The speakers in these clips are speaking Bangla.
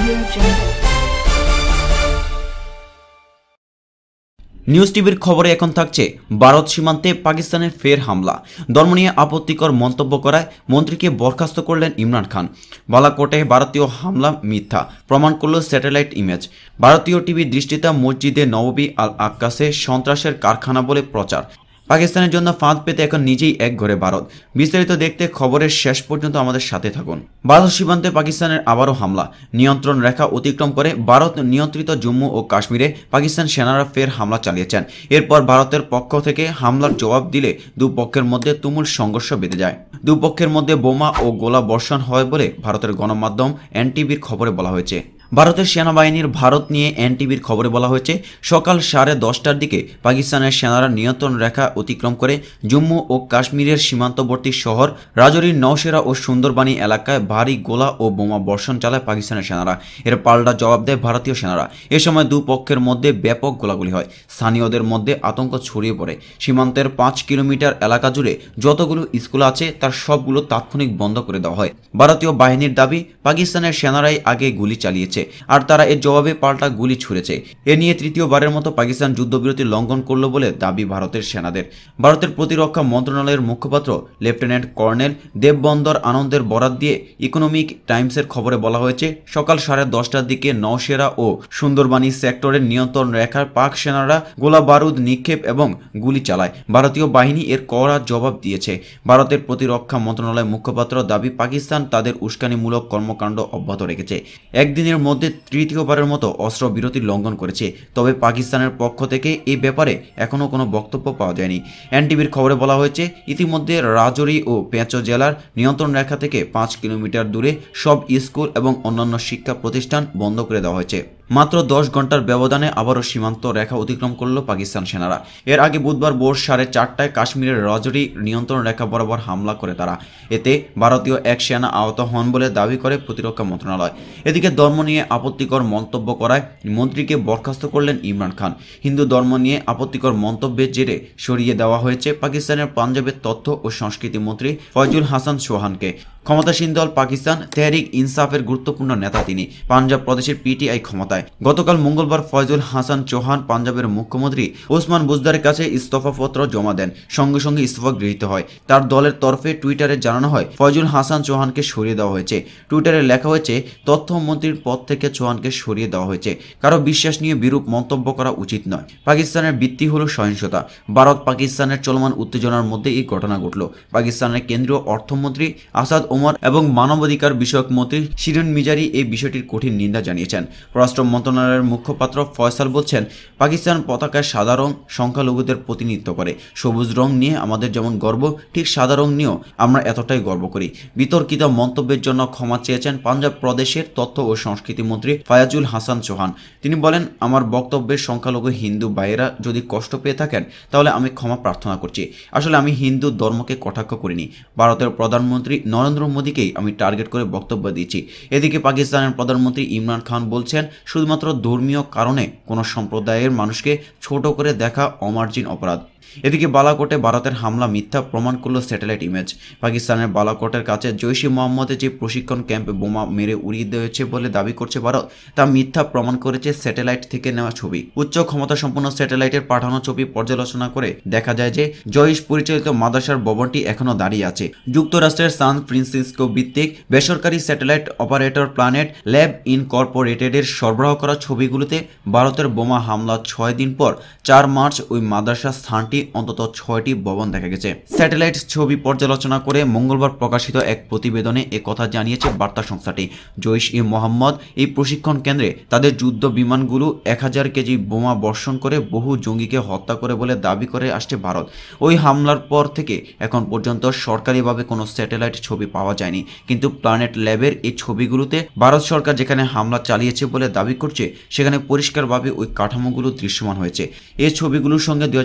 নিউজ টিভির খবরে এখন থাকছে ভারত সীমান্তে পাকিস্তানের ফের হামলা ধর্ম নিয়ে আপত্তিকর মন্তব্য করায় মন্ত্রীকে বরখাস্ত করলেন ইমরান খান বালাকোটে ভারতীয় হামলা মিথ্যা প্রমাণ করল স্যাটেলাইট ইমেজ ভারতীয় টিভি দৃষ্টিতা মসজিদে নববী আল আক্কাসে সন্ত্রাসের কারখানা বলে প্রচার পাকিস্তানের জন্য ফাঁদ পেতে এখন নিজেই এক ঘরে ভারত বিস্তারিত দেখতে খবরের শেষ পর্যন্ত আমাদের সাথে থাকুন ভারত সীমান্তে পাকিস্তানের আবারও হামলা নিয়ন্ত্রণ রেখা অতিক্রম করে ভারত নিয়ন্ত্রিত জম্মু ও কাশ্মীরে পাকিস্তান সেনারা ফের হামলা চালিয়েছেন এরপর ভারতের পক্ষ থেকে হামলার জবাব দিলে দুপক্ষের মধ্যে তুমুল সংঘর্ষ বেঁধে যায় দুপক্ষের মধ্যে বোমা ও গোলা বর্ষণ হয় বলে ভারতের গণমাধ্যম এনটিভির খবরে বলা হয়েছে ভারতের সেনাবাহিনীর ভারত নিয়ে এনটিভির খবরে বলা হয়েছে সকাল সাড়ে দশটার দিকে পাকিস্তানের সেনারা নিয়ন্ত্রণ রেখা অতিক্রম করে জম্মু ও কাশ্মীরের সীমান্তবর্তী শহর রাজৌরির নওশেরা ও সুন্দরবাণী এলাকায় ভারী গোলা ও বোমা বর্ষণ চালায় পাকিস্তানের সেনারা এর পাল্টা জবাব দেয় ভারতীয় সেনারা এ সময় দুপক্ষের মধ্যে ব্যাপক গোলাগুলি হয় স্থানীয়দের মধ্যে আতঙ্ক ছড়িয়ে পড়ে সীমান্তের পাঁচ কিলোমিটার এলাকা জুড়ে যতগুলো স্কুল আছে তার সবগুলো তাৎক্ষণিক বন্ধ করে দেওয়া হয় ভারতীয় বাহিনীর দাবি পাকিস্তানের সেনারাই আগে গুলি চালিয়েছে দিয়েছে আর তারা এর জবাবে পাল্টা গুলি ছুড়েছে এ নিয়ে তৃতীয়বারের মতো পাকিস্তান যুদ্ধবিরতি লঙ্ঘন করল বলে দাবি ভারতের সেনাদের ভারতের প্রতিরক্ষা মন্ত্রণালয়ের মুখপাত্র লেফটেন্যান্ট কর্নেল দেববন্দর আনন্দের বরাত দিয়ে ইকোনমিক টাইমসের খবরে বলা হয়েছে সকাল সাড়ে দশটার দিকে নওশেরা ও সুন্দরবাণী সেক্টরের নিয়ন্ত্রণ রেখার পাক সেনারা গোলা বারুদ নিক্ষেপ এবং গুলি চালায় ভারতীয় বাহিনী এর কড়া জবাব দিয়েছে ভারতের প্রতিরক্ষা মন্ত্রণালয়ের মুখপাত্র দাবি পাকিস্তান তাদের উস্কানিমূলক কর্মকাণ্ড অব্যাহত রেখেছে একদিনের মধ্যে তৃতীয়বারের মতো অস্ত্র বিরতি লঙ্ঘন করেছে তবে পাকিস্তানের পক্ষ থেকে এই ব্যাপারে এখনও কোনো বক্তব্য পাওয়া যায়নি এনটিভির খবরে বলা হয়েছে ইতিমধ্যে রাজৌরি ও পেঁচো জেলার নিয়ন্ত্রণ রেখা থেকে পাঁচ কিলোমিটার দূরে সব স্কুল এবং অন্যান্য শিক্ষা প্রতিষ্ঠান বন্ধ করে দেওয়া হয়েছে মাত্র দশ ঘন্টার ব্যবধানে আবারও সীমান্ত রেখা অতিক্রম করল পাকিস্তান সেনারা এর আগে বুধবার ভোর সাড়ে চারটায় কাশ্মীরের রজরি নিয়ন্ত্রণ রেখা বরাবর হামলা করে তারা এতে ভারতীয় এক সেনা আহত হন বলে দাবি করে প্রতিরক্ষা মন্ত্রণালয় এদিকে ধর্ম নিয়ে আপত্তিকর মন্তব্য করায় মন্ত্রীকে বরখাস্ত করলেন ইমরান খান হিন্দু ধর্ম নিয়ে আপত্তিকর মন্তব্যের জেরে সরিয়ে দেওয়া হয়েছে পাকিস্তানের পাঞ্জাবের তথ্য ও সংস্কৃতি মন্ত্রী ফয়জুল হাসান সোহানকে ক্ষমতাসীন দল পাকিস্তান তেহরিক ইনসাফের গুরুত্বপূর্ণ নেতা তিনি পাঞ্জাব প্রদেশের পিটিআই ক্ষমতায় গতকাল মঙ্গলবার ফয়জুল হাসান চৌহান পাঞ্জাবের মুখ্যমন্ত্রী ওসমান বুজদারের কাছে ইস্তফাপত্র জমা দেন সঙ্গে সঙ্গে ইস্তফা গৃহীত হয় তার দলের তরফে টুইটারে জানানো হয় ফয়জুল হাসান চৌহানকে সরিয়ে দেওয়া হয়েছে টুইটারে লেখা হয়েছে তথ্যমন্ত্রীর পদ থেকে চৌহানকে সরিয়ে দেওয়া হয়েছে কারো বিশ্বাস নিয়ে বিরূপ মন্তব্য করা উচিত নয় পাকিস্তানের ভিত্তি হল সহিংসতা ভারত পাকিস্তানের চলমান উত্তেজনার মধ্যে এই ঘটনা ঘটল পাকিস্তানের কেন্দ্রীয় অর্থমন্ত্রী আসাদ ওমর এবং মানবাধিকার বিষয়ক মন্ত্রী শিরিন মিজারি এই বিষয়টির কঠিন নিন্দা জানিয়েছেন পররাষ্ট্র মন্ত্রণালয়ের মুখপাত্র ফয়সাল বলছেন পাকিস্তান পতাকায় সাদা রং সংখ্যালঘুদের প্রতিনিধিত্ব করে সবুজ রং নিয়ে আমাদের যেমন গর্ব ঠিক সাদা রং নিয়েও আমরা এতটাই গর্ব করি বিতর্কিত মন্তব্যের জন্য ক্ষমা চেয়েছেন পাঞ্জাব প্রদেশের তথ্য ও সংস্কৃতি মন্ত্রী ফায়াজুল হাসান চৌহান তিনি বলেন আমার বক্তব্যের সংখ্যালঘু হিন্দু ভাইয়েরা যদি কষ্ট পেয়ে থাকেন তাহলে আমি ক্ষমা প্রার্থনা করছি আসলে আমি হিন্দু ধর্মকে কটাক্ষ করিনি ভারতের প্রধানমন্ত্রী নরেন্দ্র নরেন্দ্র মোদীকেই আমি টার্গেট করে বক্তব্য দিচ্ছি এদিকে পাকিস্তানের প্রধানমন্ত্রী ইমরান খান বলছেন শুধুমাত্র ধর্মীয় কারণে কোনো সম্প্রদায়ের মানুষকে ছোট করে দেখা অমার্জিন অপরাধ এদিকে বালাকোটে ভারতের হামলা মিথ্যা প্রমাণ করল স্যাটেলাইট ইমেজ পাকিস্তানের বালাকোটের কাছে জৈশ মোহাম্মদের যে প্রশিক্ষণ ক্যাম্পে বোমা মেরে উড়িয়ে দিয়েছে বলে দাবি করছে ভারত তা মিথ্যা প্রমাণ করেছে স্যাটেলাইট থেকে নেওয়া ছবি উচ্চ ক্ষমতা সম্পন্ন স্যাটেলাইটের পাঠানো ছবি পর্যালোচনা করে দেখা যায় যে জৈশ পরিচালিত মাদ্রাসার ভবনটি এখনও দাঁড়িয়ে আছে যুক্তরাষ্ট্রের সান ফ্রান্সিসকো ভিত্তিক বেসরকারি স্যাটেলাইট অপারেটর প্ল্যানেট ল্যাব ইনকর্পোরেটেডের সরবরাহ করা ছবিগুলোতে ভারতের বোমা হামলা ছয় দিন পর চার মার্চ ওই মাদ্রাসা স্থান স্থানটি অন্তত ছয়টি ভবন দেখা গেছে স্যাটেলাইট ছবি পর্যালোচনা করে মঙ্গলবার প্রকাশিত এক প্রতিবেদনে কথা জানিয়েছে বার্তা সংস্থাটি জৈশ ই মোহাম্মদ এই প্রশিক্ষণ কেন্দ্রে তাদের যুদ্ধ বিমানগুলো এক হাজার কেজি বোমা বর্ষণ করে বহু জঙ্গিকে হত্যা করে বলে দাবি করে আসছে ভারত ওই হামলার পর থেকে এখন পর্যন্ত সরকারিভাবে কোনো স্যাটেলাইট ছবি পাওয়া যায়নি কিন্তু প্ল্যানেট ল্যাবের এই ছবিগুলোতে ভারত সরকার যেখানে হামলা চালিয়েছে বলে দাবি করছে সেখানে পরিষ্কারভাবে ওই কাঠামোগুলো দৃশ্যমান হয়েছে এই ছবিগুলোর সঙ্গে দু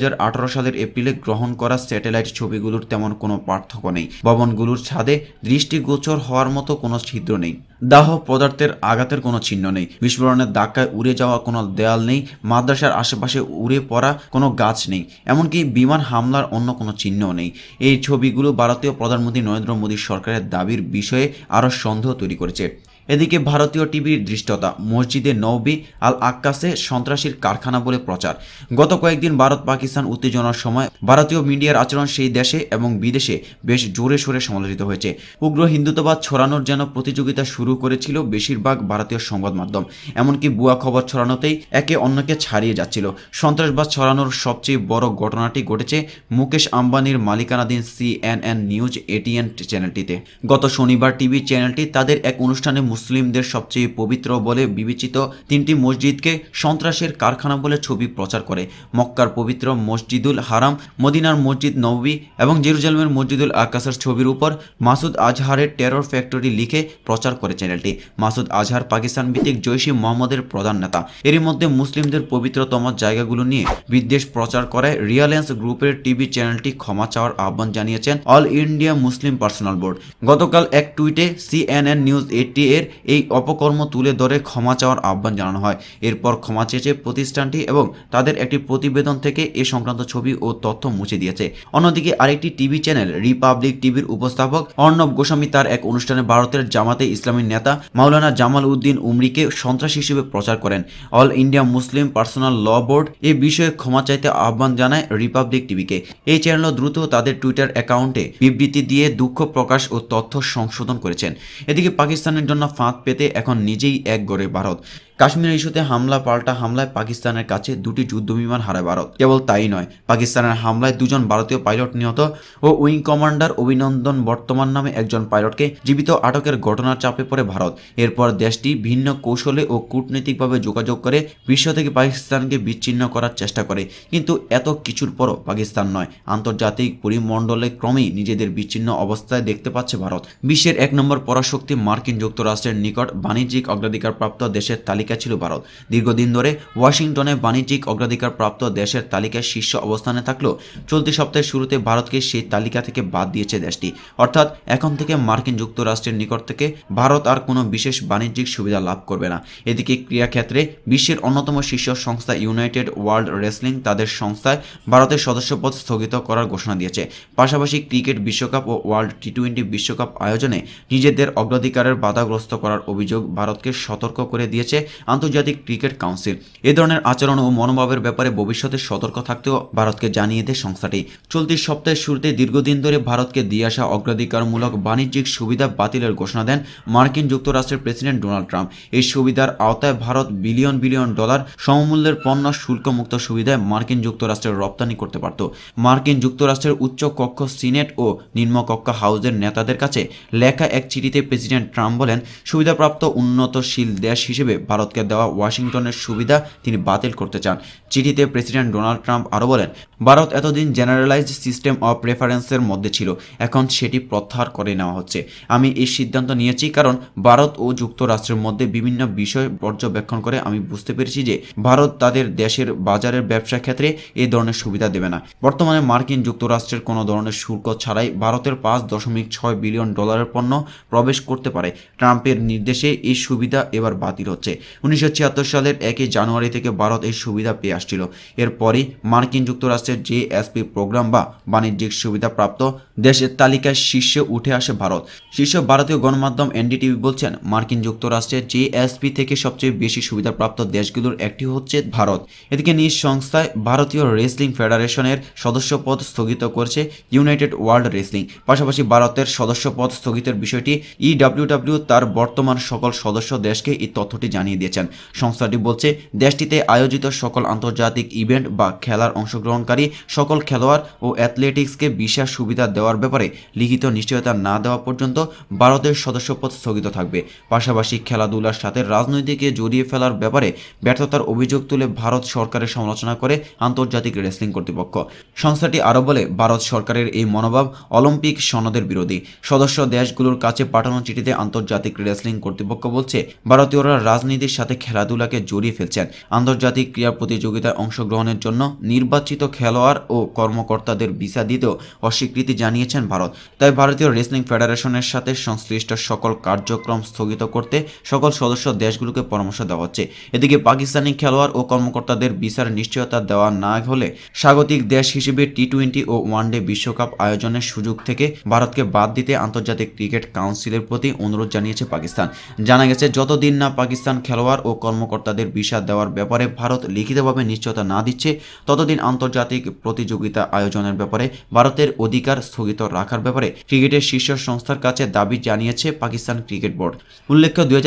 সালের এপ্রিলে গ্রহণ করা স্যাটেলাইট ছবিগুলোর তেমন কোনো পার্থক্য নেই ভবনগুলোর ছাদে দৃষ্টিগোচর হওয়ার মতো কোনো ছিদ্র নেই দাহ পদার্থের আঘাতের কোনো চিহ্ন নেই বিস্ফোরণের ধাক্কায় উড়ে যাওয়া কোনো দেয়াল নেই মাদ্রাসার আশেপাশে উড়ে পড়া কোনো গাছ নেই এমনকি বিমান হামলার অন্য কোনো চিহ্ন নেই এই ছবিগুলো ভারতীয় প্রধানমন্ত্রী নরেন্দ্র মোদীর সরকারের দাবির বিষয়ে আরও সন্দেহ তৈরি করেছে এদিকে ভারতীয় টিভির দৃষ্টতা মসজিদে নৌবি আল আক্কাসে সন্ত্রাসীর কারখানা বলে প্রচার গত কয়েকদিন ভারত পাকিস্তান উত্তেজনার সময় ভারতীয় মিডিয়ার আচরণ সেই দেশে এবং বিদেশে বেশ জোরে সোরে সমালোচিত হয়েছে উগ্র হিন্দুত্ববাদ ছড়ানোর যেন প্রতিযোগিতা শুরু করেছিল বেশিরভাগ ভারতীয় সংবাদ মাধ্যম এমনকি বুয়া খবর ছড়ানোতেই একে অন্যকে ছাড়িয়ে যাচ্ছিল সন্ত্রাসবাদ ছড়ানোর সবচেয়ে বড় ঘটনাটি ঘটেছে মুকেশ আম্বানির মালিকানাধীন সিএনএন নিউজ এটিএন চ্যানেলটিতে গত শনিবার টিভি চ্যানেলটি তাদের এক অনুষ্ঠানে মুসলিমদের সবচেয়ে পবিত্র বলে বিবেচিত তিনটি মসজিদকে সন্ত্রাসের কারখানা বলে ছবি প্রচার করে মক্কার পবিত্র মসজিদুল হারাম মদিনার মসজিদ নবী এবং জেরুজালমের মসজিদুল আকাশের ছবির উপর মাসুদ আজহারের টেরর ফ্যাক্টরি লিখে প্রচার করে চ্যানেলটি মাসুদ আজহার পাকিস্তান ভিত্তিক জৈশি মোহাম্মদের প্রধান নেতা এরই মধ্যে মুসলিমদের পবিত্রতম জায়গাগুলো নিয়ে বিদ্বেষ প্রচার করে রিয়ালেন্স গ্রুপের টিভি চ্যানেলটি ক্ষমা চাওয়ার আহ্বান জানিয়েছেন All India Muslim Personal Board গতকাল এক টুইটে সিএনএন নিউজ এটি এর এই অপকর্ম তুলে ধরে ক্ষমা চাওয়ার আহ্বান জানানো হয় এরপর ক্ষমা চেয়েছে প্রতিষ্ঠানটি এবং তাদের একটি প্রতিবেদন থেকে এ সংক্রান্ত ছবি ও তথ্য মুছে দিয়েছে অন্যদিকে আরেকটি টিভি চ্যানেল রিপাবলিক টিভির উপস্থাপক অর্ণব গোস্বামী তার এক অনুষ্ঠানে ভারতের জামাতে ইসলামী নেতা মাওলানা জামাল উদ্দিন উমরিকে সন্ত্রাস হিসেবে প্রচার করেন All India Muslim Personal Law Board এ বিষয়ে ক্ষমা চাইতে আহ্বান জানায় রিপাবলিক টিভিকে এই চ্যানেলও দ্রুত তাদের টুইটার অ্যাকাউন্টে বিবৃতি দিয়ে দুঃখ প্রকাশ ও তথ্য সংশোধন করেছেন এদিকে পাকিস্তানের জন্য ফাঁদ পেতে এখন নিজেই এক গড়ে ভারত কাশ্মীর ইস্যুতে হামলা পাল্টা হামলায় পাকিস্তানের কাছে দুটি যুদ্ধবিমান হারায় ভারত কেবল তাই নয় পাকিস্তানের হামলায় দুজন ভারতীয় পাইলট নিহত ও উইং কমান্ডার অভিনন্দন বর্তমান নামে একজন পাইলটকে জীবিত আটকের ঘটনার চাপে পড়ে ভারত এরপর দেশটি ভিন্ন কৌশলে ও কূটনৈতিকভাবে যোগাযোগ করে বিশ্ব থেকে পাকিস্তানকে বিচ্ছিন্ন করার চেষ্টা করে কিন্তু এত কিছুর পরও পাকিস্তান নয় আন্তর্জাতিক পরিমণ্ডলে ক্রমেই নিজেদের বিচ্ছিন্ন অবস্থায় দেখতে পাচ্ছে ভারত বিশ্বের এক নম্বর পরাশক্তি মার্কিন যুক্তরাষ্ট্রের নিকট বাণিজ্যিক অগ্রাধিকারপ্রাপ্ত দেশের তালিকা তালিকা ছিল ভারত দীর্ঘদিন ধরে ওয়াশিংটনে বাণিজ্যিক অগ্রাধিকার প্রাপ্ত দেশের তালিকায় শীর্ষ অবস্থানে থাকলেও চলতি সপ্তাহের শুরুতে ভারতকে সেই তালিকা থেকে বাদ দিয়েছে দেশটি অর্থাৎ এখন থেকে মার্কিন যুক্তরাষ্ট্রের নিকট থেকে ভারত আর কোনো বিশেষ বাণিজ্যিক সুবিধা লাভ করবে না এদিকে ক্রীড়াক্ষেত্রে বিশ্বের অন্যতম শীর্ষ সংস্থা ইউনাইটেড ওয়ার্ল্ড রেসলিং তাদের সংস্থায় ভারতের সদস্যপদ স্থগিত করার ঘোষণা দিয়েছে পাশাপাশি ক্রিকেট বিশ্বকাপ ও ওয়ার্ল্ড টি টোয়েন্টি বিশ্বকাপ আয়োজনে নিজেদের অগ্রাধিকারের বাধাগ্রস্ত করার অভিযোগ ভারতকে সতর্ক করে দিয়েছে আন্তর্জাতিক ক্রিকেট কাউন্সিল এ ধরনের আচরণ ও মনোভাবের ব্যাপারে ভবিষ্যতে সতর্ক থাকতেও ভারতকে জানিয়ে দেয় সংস্থাটি চলতি সপ্তাহের শুরুতে দীর্ঘদিন ধরে ভারতকে দিয়ে আসা অগ্রাধিকারমূলক বাণিজ্যিক সুবিধা বাতিলের ঘোষণা দেন মার্কিন যুক্তরাষ্ট্রের প্রেসিডেন্ট ডোনাল্ড ট্রাম্প এই সুবিধার আওতায় ভারত বিলিয়ন বিলিয়ন ডলার সমমূল্যের পণ্য শুল্কমুক্ত সুবিধায় মার্কিন যুক্তরাষ্ট্রের রপ্তানি করতে পারত মার্কিন যুক্তরাষ্ট্রের উচ্চ কক্ষ সিনেট ও নিম্নকক্ষ হাউজের নেতাদের কাছে লেখা এক চিঠিতে প্রেসিডেন্ট ট্রাম্প বলেন সুবিধাপ্রাপ্ত উন্নতশীল দেশ হিসেবে ভারত ভারতকে দেওয়া ওয়াশিংটনের সুবিধা তিনি বাতিল করতে চান চিঠিতে প্রেসিডেন্ট ডোনাল্ড ট্রাম্প আরও বলেন ভারত এতদিন জেনারেলাইজড সিস্টেম অফ রেফারেন্সের মধ্যে ছিল এখন সেটি প্রত্যাহার করে নেওয়া হচ্ছে আমি এই সিদ্ধান্ত নিয়েছি কারণ ভারত ও যুক্তরাষ্ট্রের মধ্যে বিভিন্ন বিষয় পর্যবেক্ষণ করে আমি বুঝতে পেরেছি যে ভারত তাদের দেশের বাজারের ব্যবসা ক্ষেত্রে এই ধরনের সুবিধা দেবে না বর্তমানে মার্কিন যুক্তরাষ্ট্রের কোনো ধরনের শুল্ক ছাড়াই ভারতের পাঁচ দশমিক ছয় বিলিয়ন ডলারের পণ্য প্রবেশ করতে পারে ট্রাম্পের নির্দেশে এই সুবিধা এবার বাতিল হচ্ছে উনিশশো সালের একই জানুয়ারি থেকে ভারত এই সুবিধা পেয়ে আসছিল এরপরই মার্কিন যুক্তরাষ্ট্র যুক্তরাষ্ট্রের জিএসপি প্রোগ্রাম বা বাণিজ্যিক সুবিধা প্রাপ্ত দেশের তালিকায় শীর্ষে উঠে আসে ভারত শীর্ষ ভারতীয় গণমাধ্যম এনডিটিভি বলছেন মার্কিন যুক্তরাষ্ট্রের জিএসপি থেকে সবচেয়ে বেশি সুবিধাপ্রাপ্ত দেশগুলোর একটি হচ্ছে ভারত এদিকে নিজ সংস্থায় ভারতীয় রেসলিং ফেডারেশনের সদস্যপদ স্থগিত করছে ইউনাইটেড ওয়ার্ল্ড রেসলিং পাশাপাশি ভারতের সদস্যপদ স্থগিতের বিষয়টি ইডাব্লিউডাব্লিউ তার বর্তমান সকল সদস্য দেশকে এই তথ্যটি জানিয়ে দিয়েছেন সংস্থাটি বলছে দেশটিতে আয়োজিত সকল আন্তর্জাতিক ইভেন্ট বা খেলার অংশগ্রহণকারী সরকারি সকল খেলোয়াড় ও অ্যাথলেটিক্সকে বিশেষ সুবিধা দেওয়ার ব্যাপারে লিখিত নিশ্চয়তা না দেওয়া পর্যন্ত ভারতের সদস্যপদ স্থগিত থাকবে পাশাপাশি খেলাধুলার সাথে রাজনৈতিককে জড়িয়ে ফেলার ব্যাপারে ব্যর্থতার অভিযোগ তুলে ভারত সরকারের সমালোচনা করে আন্তর্জাতিক রেসলিং কর্তৃপক্ষ সংস্থাটি আরও বলে ভারত সরকারের এই মনোভাব অলিম্পিক সনদের বিরোধী সদস্য দেশগুলোর কাছে পাঠানো চিঠিতে আন্তর্জাতিক রেসলিং কর্তৃপক্ষ বলছে ভারতীয়রা রাজনীতির সাথে খেলাধুলাকে জড়িয়ে ফেলছেন আন্তর্জাতিক ক্রীড়া প্রতিযোগিতায় অংশগ্রহণের জন্য নির্বাচিত খেলা খেলোয়াড় ও কর্মকর্তাদের ভিসা দিতেও অস্বীকৃতি জানিয়েছেন ভারত তাই ভারতীয় রেসলিং ফেডারেশনের সাথে সংশ্লিষ্ট সকল কার্যক্রম স্থগিত করতে সকল সদস্য দেশগুলোকে পরামর্শ দেওয়া হচ্ছে এদিকে পাকিস্তানি খেলোয়াড় ও কর্মকর্তাদের ভিসার নিশ্চয়তা দেওয়া না হলে স্বাগতিক দেশ হিসেবে টি টোয়েন্টি ও ওয়ানডে বিশ্বকাপ আয়োজনের সুযোগ থেকে ভারতকে বাদ দিতে আন্তর্জাতিক ক্রিকেট কাউন্সিলের প্রতি অনুরোধ জানিয়েছে পাকিস্তান জানা গেছে যতদিন না পাকিস্তান খেলোয়াড় ও কর্মকর্তাদের ভিসা দেওয়ার ব্যাপারে ভারত লিখিতভাবে নিশ্চয়তা না দিচ্ছে ততদিন আন্তর্জাতিক আন্তর্জাতিক প্রতিযোগিতা আয়োজনের ব্যাপারে ভারতের অধিকার স্থগিত রাখার ব্যাপারে ক্রিকেটের শীর্ষ সংস্থার কাছে দাবি জানিয়েছে পাকিস্তান ক্রিকেট বোর্ড উল্লেখ্য দুই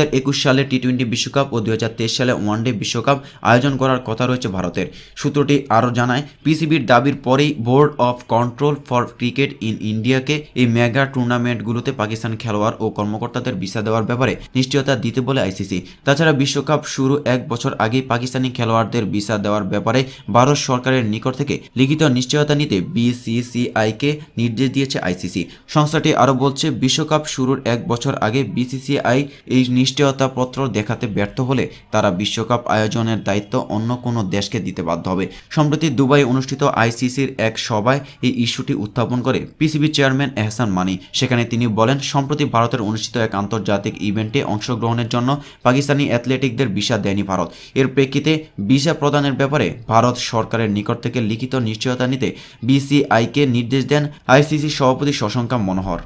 সালে টি টোয়েন্টি বিশ্বকাপ ও দুই সালে ওয়ানডে বিশ্বকাপ আয়োজন করার কথা রয়েছে ভারতের সূত্রটি আরও জানায় পিসিবির দাবির পরেই Board of Control for Cricket in ইন্ডিয়াকে এই মেগা টুর্নামেন্টগুলোতে পাকিস্তান খেলোয়াড় ও কর্মকর্তাদের ভিসা দেওয়ার ব্যাপারে নিশ্চয়তা দিতে বলে আইসিসি তাছাড়া বিশ্বকাপ শুরু এক বছর আগেই পাকিস্তানি খেলোয়াড়দের ভিসা দেওয়ার ব্যাপারে ভারত সরকারের নিকট থেকে লিখিত নিশ্চয়তা নিতে বিসিসিআইকে নির্দেশ দিয়েছে আইসিসি সংস্থাটি আরও বলছে বিশ্বকাপ শুরুর এক বছর আগে বিসিসিআই এই নিশ্চয়তা পত্র দেখাতে ব্যর্থ হলে তারা বিশ্বকাপ আয়োজনের দায়িত্ব অন্য কোনো দেশকে দিতে বাধ্য হবে সম্প্রতি দুবাই অনুষ্ঠিত আইসিসির এক সভায় এই ইস্যুটি উত্থাপন করে পিসিবি চেয়ারম্যান এহসান মানি সেখানে তিনি বলেন সম্প্রতি ভারতের অনুষ্ঠিত এক আন্তর্জাতিক ইভেন্টে অংশগ্রহণের জন্য পাকিস্তানি অ্যাথলেটিকদের ভিসা দেয়নি ভারত এর প্রেক্ষিতে ভিসা প্রদানের ব্যাপারে ভারত সরকারের নিকট থেকে লিখিত লিখিত নিশ্চয়তা নিতে বিসিআইকে নির্দেশ দেন আইসিসি সভাপতি শশঙ্কা মনোহর